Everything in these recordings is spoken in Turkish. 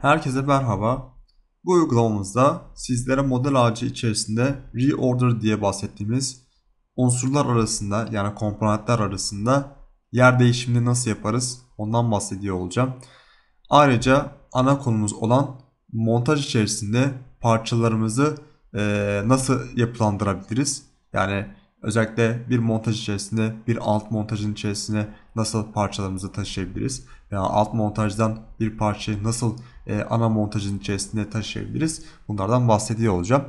Herkese merhaba. Bu uygulamamızda sizlere model ağacı içerisinde reorder diye bahsettiğimiz unsurlar arasında yani komponentler arasında yer değişimini nasıl yaparız ondan bahsediyor olacağım. Ayrıca ana konumuz olan montaj içerisinde parçalarımızı e, nasıl yapılandırabiliriz? Yani Özellikle bir montaj içerisinde bir alt montajın içerisine nasıl parçalarımızı taşıyabiliriz veya alt montajdan bir parçayı nasıl e, ana montajın içerisinde taşıyabiliriz bunlardan bahsediyor olacağım.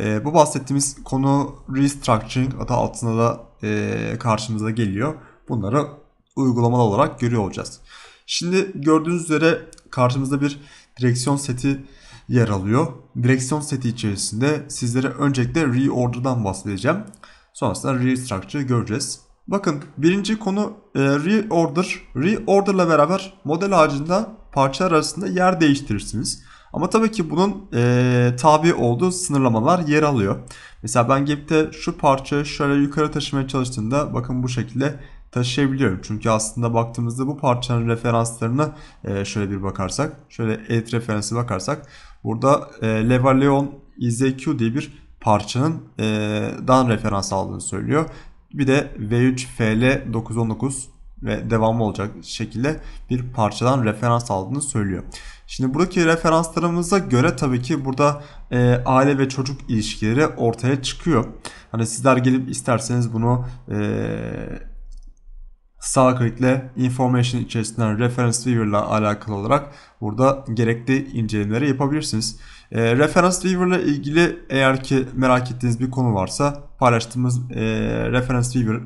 E, bu bahsettiğimiz konu restructuring adı altında da e, karşımıza geliyor. Bunları uygulamalı olarak görüyor olacağız. Şimdi gördüğünüz üzere karşımızda bir direksiyon seti yer alıyor. Direksiyon seti içerisinde sizlere öncelikle reorder'dan bahsedeceğim. Sonrasında restructure göreceğiz. Bakın birinci konu e, reorder. Reorder ile beraber model ağacında parçalar arasında yer değiştirirsiniz. Ama tabii ki bunun e, tabi olduğu sınırlamalar yer alıyor. Mesela ben gap'te şu parçayı şöyle yukarı taşımaya çalıştığımda bakın bu şekilde taşıyabiliyorum. Çünkü aslında baktığımızda bu parçanın referanslarını e, şöyle bir bakarsak. Şöyle et referansı bakarsak. Burada e, Levalleon IZQ diye bir parçanın e, dan referans aldığını söylüyor. Bir de V3FL919 ve devamı olacak şekilde bir parçadan referans aldığını söylüyor. Şimdi buradaki referanslarımıza göre tabii ki burada e, aile ve çocuk ilişkileri ortaya çıkıyor. Hani sizler gelip isterseniz bunu e, Sağ klikle information içerisinden reference viewer ile alakalı olarak burada gerekli incelemeleri yapabilirsiniz. E, reference viewer ile ilgili eğer ki merak ettiğiniz bir konu varsa paylaştığımız e, reference viewer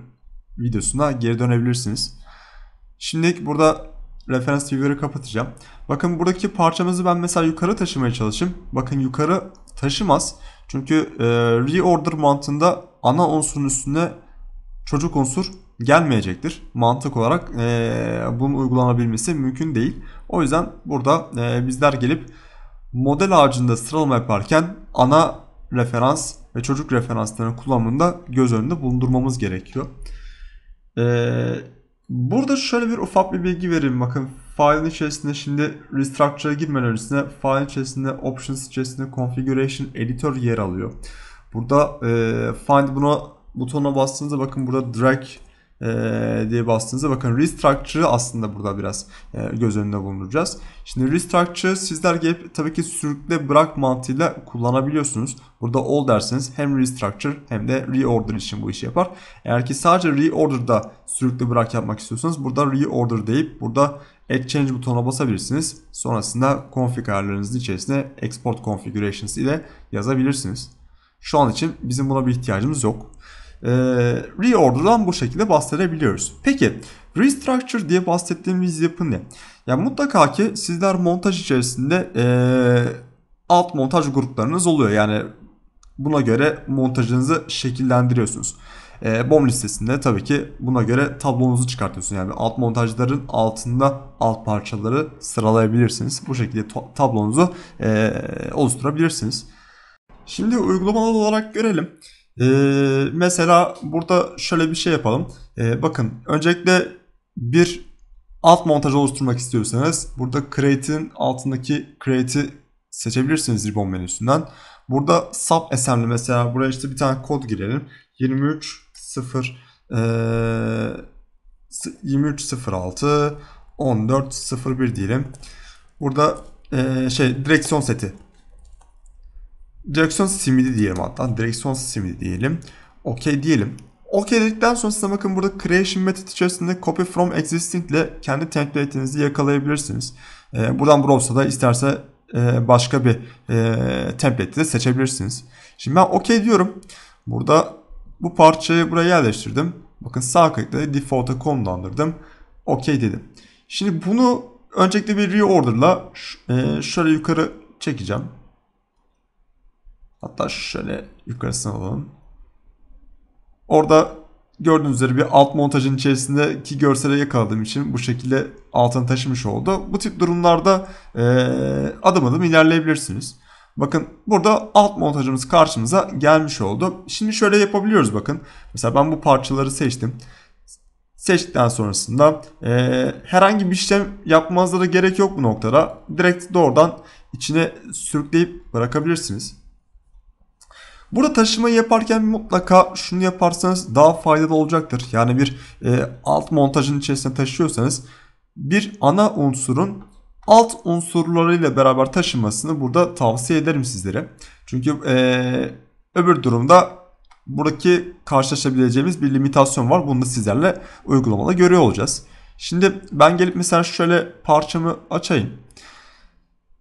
videosuna geri dönebilirsiniz. Şimdilik burada reference viewer'ı kapatacağım. Bakın buradaki parçamızı ben mesela yukarı taşımaya çalışayım. Bakın yukarı taşımaz. Çünkü e, reorder mantığında ana unsurun üstüne çocuk unsur gelmeyecektir. Mantık olarak e, bunun uygulanabilmesi mümkün değil. O yüzden burada e, bizler gelip model ağacında sıralama yaparken ana referans ve çocuk referanslarının kullanımında göz önünde bulundurmamız gerekiyor. Ee, burada şöyle bir ufak bir bilgi vereyim. Bakın failin içerisinde şimdi restructure'a girmeden öncesinde failin içerisinde options içerisinde configuration editor yer alıyor. Burada e, find buna butona bastığınızda bakın burada drag e, diye bastığınızda bakın restructure aslında burada biraz e, göz önünde bulunduracağız. Şimdi restructure sizler gibi tabii ki sürükle bırak mantığıyla kullanabiliyorsunuz. Burada all dersiniz hem restructure hem de reorder için bu işi yapar. Eğer ki sadece reorder'da sürükle bırak yapmak istiyorsanız burada reorder deyip burada Add Change butonuna basabilirsiniz. Sonrasında config ayarlarınızın içerisine export configurations ile yazabilirsiniz. Şu an için bizim buna bir ihtiyacımız yok e, reorder'dan bu şekilde bahsedebiliyoruz. Peki restructure diye bahsettiğimiz yapı ne? Yani mutlaka ki sizler montaj içerisinde e, alt montaj gruplarınız oluyor. Yani buna göre montajınızı şekillendiriyorsunuz. E, BOM listesinde tabii ki buna göre tablonuzu çıkartıyorsunuz. Yani alt montajların altında alt parçaları sıralayabilirsiniz. Bu şekilde tablonuzu e, oluşturabilirsiniz. Şimdi uygulamalı olarak görelim. Ee, mesela burada şöyle bir şey yapalım. Ee, bakın öncelikle bir alt montaj oluşturmak istiyorsanız burada create'in altındaki create'i seçebilirsiniz ribbon menüsünden. Burada sub assembly mesela buraya işte bir tane kod girelim. 23.0 e, 23.06 14.01 diyelim. Burada ee, şey direksiyon seti Direksiyon simidi diyelim hatta. Direksiyon simidi diyelim. Okey diyelim. Okey dedikten sonra size bakın burada creation method içerisinde copy from existing ile kendi template'inizi yakalayabilirsiniz. Ee, buradan browser'da isterse e, başka bir e, template'i de seçebilirsiniz. Şimdi ben okey diyorum. Burada bu parçayı buraya yerleştirdim. Bakın sağ klikle default'a konumlandırdım. Okey dedim. Şimdi bunu öncelikle bir reorder'la e, şöyle yukarı çekeceğim. Hatta şöyle yukarısına alalım. Orada gördüğünüz üzere bir alt montajın içerisindeki görsele yakaladığım için bu şekilde altını taşımış oldu. Bu tip durumlarda e, adım adım ilerleyebilirsiniz. Bakın burada alt montajımız karşımıza gelmiş oldu. Şimdi şöyle yapabiliyoruz bakın. Mesela ben bu parçaları seçtim. Seçtikten sonrasında e, herhangi bir işlem yapmanıza da gerek yok bu noktada. Direkt doğrudan içine sürükleyip bırakabilirsiniz. Burada taşımayı yaparken mutlaka şunu yaparsanız daha faydalı olacaktır. Yani bir e, alt montajın içerisine taşıyorsanız bir ana unsurun alt unsurlarıyla beraber taşınmasını burada tavsiye ederim sizlere. Çünkü e, öbür durumda buradaki karşılaşabileceğimiz bir limitasyon var. Bunu da sizlerle uygulamada görüyor olacağız. Şimdi ben gelip mesela şöyle parçamı açayım.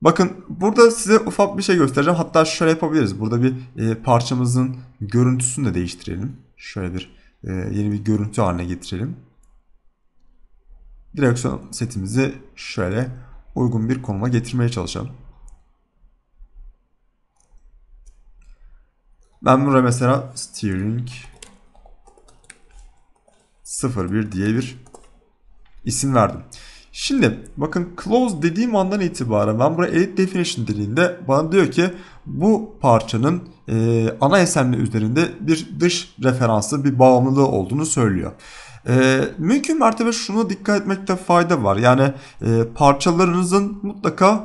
Bakın burada size ufak bir şey göstereceğim. Hatta şöyle yapabiliriz. Burada bir e, parçamızın görüntüsünü de değiştirelim. Şöyle bir e, yeni bir görüntü haline getirelim. Direksiyon setimizi şöyle uygun bir konuma getirmeye çalışalım. Ben buraya mesela steering 01 diye bir isim verdim. Şimdi bakın close dediğim andan itibaren ben buraya edit definition dediğinde bana diyor ki bu parçanın e, ana esenli üzerinde bir dış referansı bir bağımlılığı olduğunu söylüyor. E, mümkün mertebe şuna dikkat etmekte fayda var. Yani e, parçalarınızın mutlaka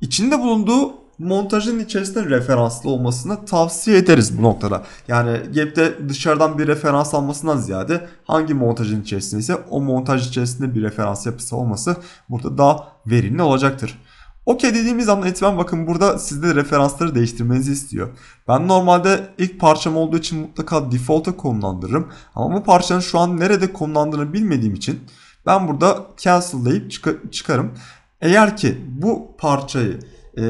içinde bulunduğu montajın içerisinde referanslı olmasını tavsiye ederiz bu noktada. Yani GAP'te dışarıdan bir referans almasından ziyade hangi montajın içerisinde ise o montaj içerisinde bir referans yapısı olması burada daha verimli olacaktır. Okey dediğimiz anda etmen bakın burada sizde referansları değiştirmenizi istiyor. Ben normalde ilk parçam olduğu için mutlaka default'a konumlandırırım. Ama bu parçanın şu an nerede konumlandığını bilmediğim için ben burada cancel'layıp çık çıkarım. Eğer ki bu parçayı e,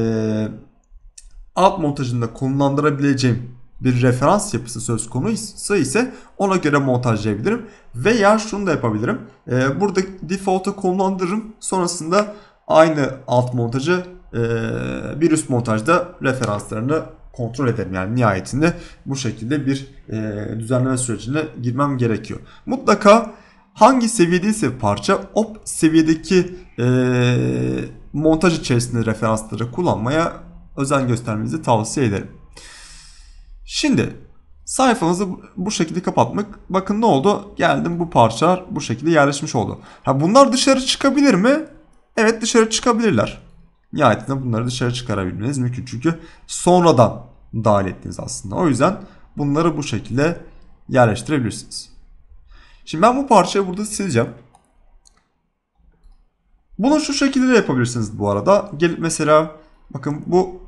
alt montajında konumlandırabileceğim bir referans yapısı söz konusu ise ona göre montajlayabilirim. Veya şunu da yapabilirim. E, burada default'a konumlandırırım. Sonrasında aynı alt montajı e, bir üst montajda referanslarını kontrol ederim. Yani nihayetinde bu şekilde bir e, düzenleme sürecine girmem gerekiyor. Mutlaka hangi seviyedeyse parça op seviyedeki e, montaj içerisinde referansları kullanmaya özen göstermenizi tavsiye ederim. Şimdi sayfamızı bu şekilde kapatmak. Bakın ne oldu? Geldim bu parçalar bu şekilde yerleşmiş oldu. Ha bunlar dışarı çıkabilir mi? Evet dışarı çıkabilirler. Nihayetinde bunları dışarı çıkarabilmeniz mümkün. Çünkü sonradan dahil ettiniz aslında. O yüzden bunları bu şekilde yerleştirebilirsiniz. Şimdi ben bu parçayı burada sileceğim. Bunu şu şekilde de yapabilirsiniz bu arada. Gelip mesela bakın bu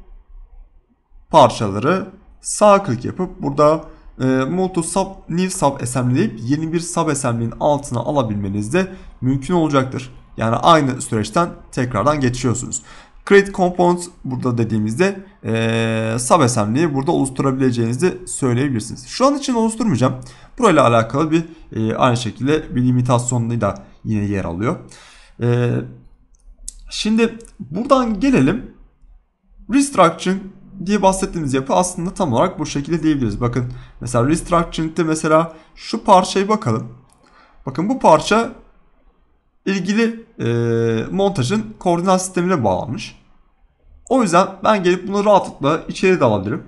parçaları sağ klik yapıp burada e, multi sub new sub assembly yeni bir sub assembly'nin altına alabilmeniz de mümkün olacaktır. Yani aynı süreçten tekrardan geçiyorsunuz. Create Component burada dediğimizde e, sub assembly'yi burada oluşturabileceğinizi söyleyebilirsiniz. Şu an için oluşturmayacağım. Burayla alakalı bir e, aynı şekilde bir limitasyonlu da yine yer alıyor. E, Şimdi buradan gelelim. Restructuring diye bahsettiğimiz yapı aslında tam olarak bu şekilde diyebiliriz. Bakın mesela restructuring'de mesela şu parçaya bakalım. Bakın bu parça ilgili e, montajın koordinat sistemine bağlanmış. O yüzden ben gelip bunu rahatlıkla içeri de alabilirim.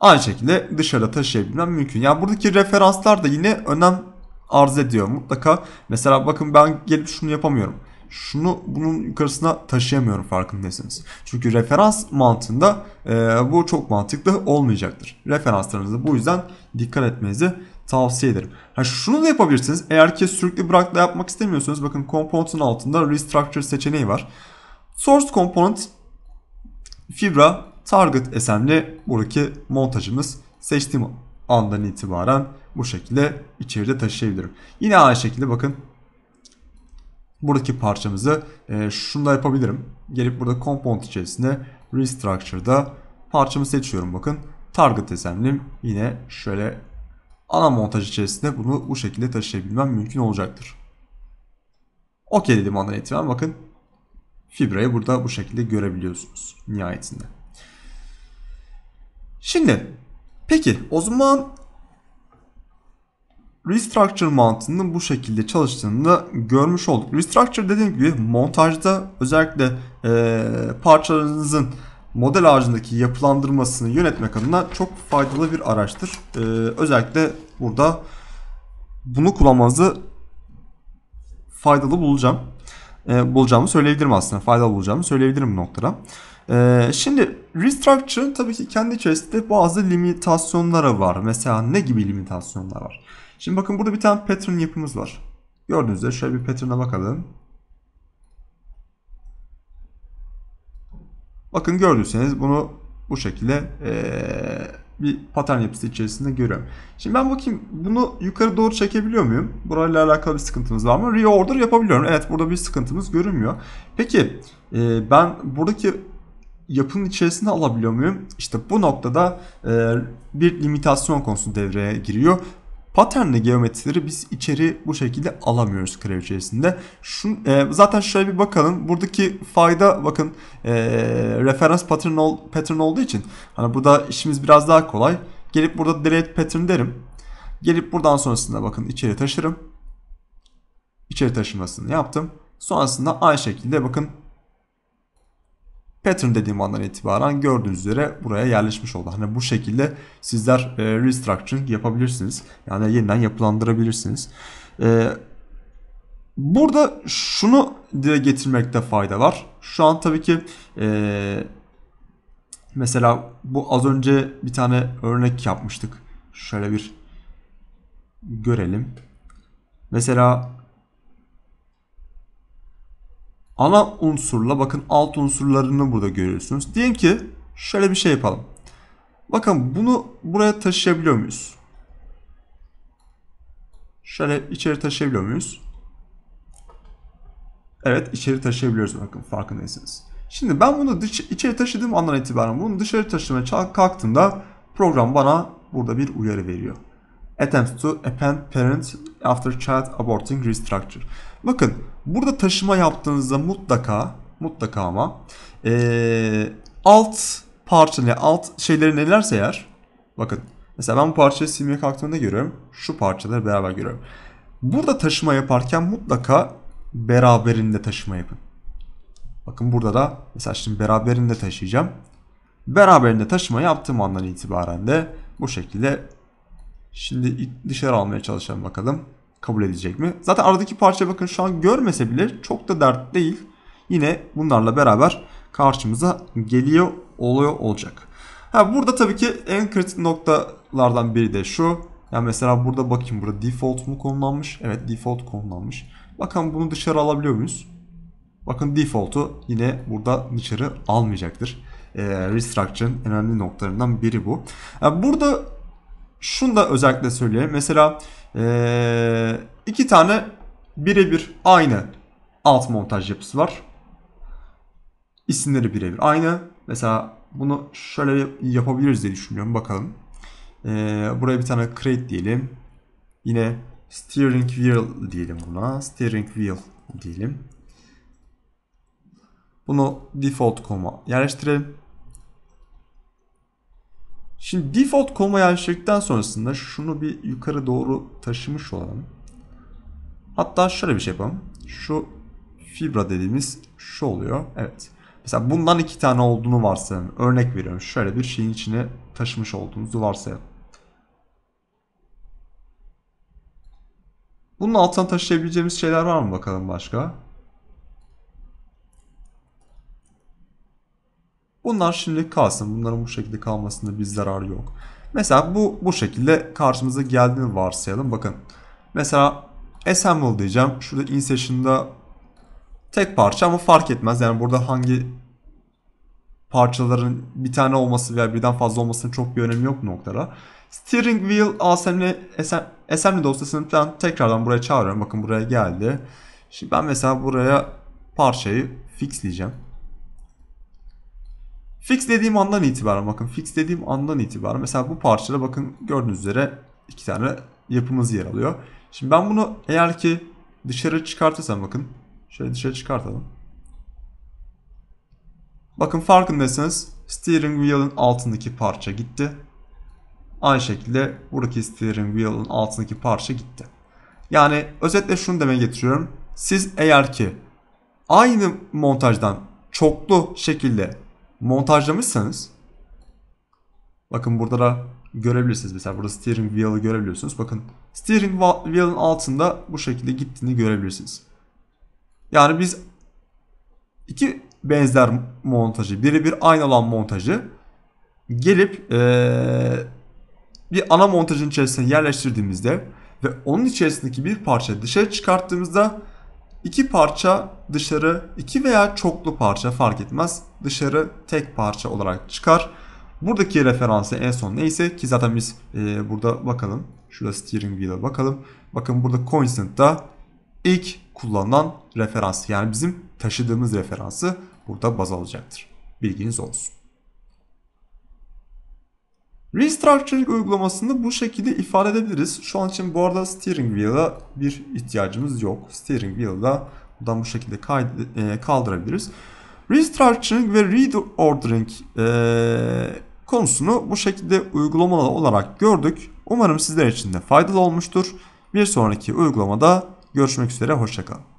Aynı şekilde dışarıda taşıyabilmem mümkün. Yani buradaki referanslar da yine önem arz ediyor. Mutlaka mesela bakın ben gelip şunu yapamıyorum. Şunu bunun yukarısına taşıyamıyorum farkındaysanız. Çünkü referans mantığında e, bu çok mantıklı olmayacaktır. Referanslarınızı bu yüzden dikkat etmenizi tavsiye ederim. Ha, şunu da yapabilirsiniz. Eğer ki sürüklü bırakla yapmak istemiyorsanız bakın component'ın altında restructure seçeneği var. Source component fibra target esenli buradaki montajımız seçtiğim andan itibaren bu şekilde içeride taşıyabilirim. Yine aynı şekilde bakın buradaki parçamızı e, şunu da yapabilirim. Gelip burada component içerisinde restructure'da parçamı seçiyorum bakın. Target assembly'm yine şöyle ana montaj içerisinde bunu bu şekilde taşıyabilmem mümkün olacaktır. Okey dedim ana itibaren bakın fibreyi burada bu şekilde görebiliyorsunuz nihayetinde. Şimdi peki o zaman Restructure mantığının bu şekilde çalıştığını da görmüş olduk. Restructure dediğim gibi montajda özellikle e, parçalarınızın model ağacındaki yapılandırmasını yönetmek adına çok faydalı bir araçtır. E, özellikle burada bunu kullanmanızı faydalı bulacağım. E, bulacağımı söyleyebilirim aslında. Faydalı bulacağımı söyleyebilirim bu noktada. E, şimdi restructure'ın tabii ki kendi içerisinde bazı limitasyonları var. Mesela ne gibi limitasyonlar var? Şimdi bakın burada bir tane pattern yapımız var. Gördüğünüzde şöyle bir pattern'a bakalım. Bakın gördüyseniz bunu bu şekilde ee, bir pattern yapısı içerisinde görüyorum. Şimdi ben bakayım bunu yukarı doğru çekebiliyor muyum? Burayla alakalı bir sıkıntımız var mı? Reorder yapabiliyorum. Evet burada bir sıkıntımız görünmüyor. Peki e, ben buradaki yapının içerisinde alabiliyor muyum? İşte bu noktada e, bir limitasyon konusu devreye giriyor. Paternli geometrileri biz içeri bu şekilde alamıyoruz krev içerisinde. Şun, e, zaten şöyle bir bakalım. Buradaki fayda bakın e, referans pattern, ol, pattern olduğu için hani burada işimiz biraz daha kolay. Gelip burada delete pattern derim. Gelip buradan sonrasında bakın içeri taşırım. İçeri taşımasını yaptım. Sonrasında aynı şekilde bakın pattern dediğim andan itibaren gördüğünüz üzere buraya yerleşmiş oldu. Hani bu şekilde sizler e, restructuring yapabilirsiniz. Yani yeniden yapılandırabilirsiniz. E, burada şunu dile getirmekte fayda var. Şu an tabii ki e, mesela bu az önce bir tane örnek yapmıştık. Şöyle bir görelim. Mesela ana unsurla bakın alt unsurlarını burada görüyorsunuz. Diyelim ki şöyle bir şey yapalım. Bakın bunu buraya taşıyabiliyor muyuz? Şöyle içeri taşıyabiliyor muyuz? Evet içeri taşıyabiliyoruz bakın farkındaysanız. Şimdi ben bunu içeri taşıdığım andan itibaren bunu dışarı taşımaya kalktığımda program bana burada bir uyarı veriyor attempts to append parent after child aborting restructure. Bakın burada taşıma yaptığınızda mutlaka mutlaka ama ee, alt parçalı alt şeyleri nelerse eğer bakın mesela ben bu parçayı silmeye kalktığımda görüyorum. Şu parçaları beraber görüyorum. Burada taşıma yaparken mutlaka beraberinde taşıma yapın. Bakın burada da mesela şimdi beraberinde taşıyacağım. Beraberinde taşıma yaptığım andan itibaren de bu şekilde Şimdi dışarı almaya çalışalım bakalım. Kabul edecek mi? Zaten aradaki parça bakın şu an görmese bile çok da dert değil. Yine bunlarla beraber karşımıza geliyor oluyor olacak. Ha burada tabii ki en kritik noktalardan biri de şu. Yani mesela burada bakayım burada default mu konulanmış? Evet default konulanmış. Bakın bunu dışarı alabiliyor muyuz? Bakın default'u yine burada dışarı almayacaktır. E, restructure'ın önemli noktalarından biri bu. Yani burada şunu da özellikle söyleyeyim. Mesela ee, iki tane birebir aynı alt montaj yapısı var. İsimleri birebir aynı. Mesela bunu şöyle yapabiliriz diye düşünüyorum. Bakalım. Ee, buraya bir tane create diyelim. Yine steering wheel diyelim buna. Steering wheel diyelim. Bunu default koma yerleştirelim. Şimdi default konvoyu ayrıştırdıktan sonrasında şunu bir yukarı doğru taşımış olalım. Hatta şöyle bir şey yapalım. Şu fibra dediğimiz şu oluyor. Evet. Mesela bundan iki tane olduğunu varsayalım. Örnek veriyorum. Şöyle bir şeyin içine taşımış olduğunuzu varsayalım. Bunun altına taşıyabileceğimiz şeyler var mı bakalım başka? Bunlar şimdilik kalsın. Bunların bu şekilde kalmasında bir zarar yok. Mesela bu bu şekilde karşımıza geldiğini varsayalım. Bakın mesela assemble diyeceğim. Şurada insertion'da tek parça ama fark etmez. Yani burada hangi parçaların bir tane olması veya birden fazla olmasının çok bir önemi yok noktada. Steering wheel assembly, assembly dosyasını tekrardan buraya çağırıyorum. Bakın buraya geldi. Şimdi ben mesela buraya parçayı fixleyeceğim. Fix dediğim andan itibaren bakın fix dediğim andan itibaren mesela bu parçada bakın gördüğünüz üzere iki tane yapımız yer alıyor. Şimdi ben bunu eğer ki dışarı çıkartırsam bakın şöyle dışarı çıkartalım. Bakın farkındaysanız steering wheel'ın altındaki parça gitti. Aynı şekilde buradaki steering wheel'ın altındaki parça gitti. Yani özetle şunu demeye getiriyorum. Siz eğer ki aynı montajdan çoklu şekilde montajlamışsanız bakın burada da görebilirsiniz. Mesela burada steering wheel'ı görebiliyorsunuz. Bakın steering wheel'ın altında bu şekilde gittiğini görebilirsiniz. Yani biz iki benzer montajı, birebir aynı olan montajı gelip ee, bir ana montajın içerisine yerleştirdiğimizde ve onun içerisindeki bir parça dışarı çıkarttığımızda İki parça dışarı iki veya çoklu parça fark etmez. Dışarı tek parça olarak çıkar. Buradaki referansı en son neyse ki zaten biz e, burada bakalım. Şurada steering wheel'e bakalım. Bakın burada constant ilk kullanılan referans yani bizim taşıdığımız referansı burada baz alacaktır. Bilginiz olsun. Restructuring uygulamasını bu şekilde ifade edebiliriz. Şu an için bu arada steering wheel'a bir ihtiyacımız yok. Steering wheel'da buradan bu şekilde e, kaldırabiliriz. Restructuring ve reordering e, konusunu bu şekilde uygulamalı olarak gördük. Umarım sizler için de faydalı olmuştur. Bir sonraki uygulamada görüşmek üzere, hoşçakalın.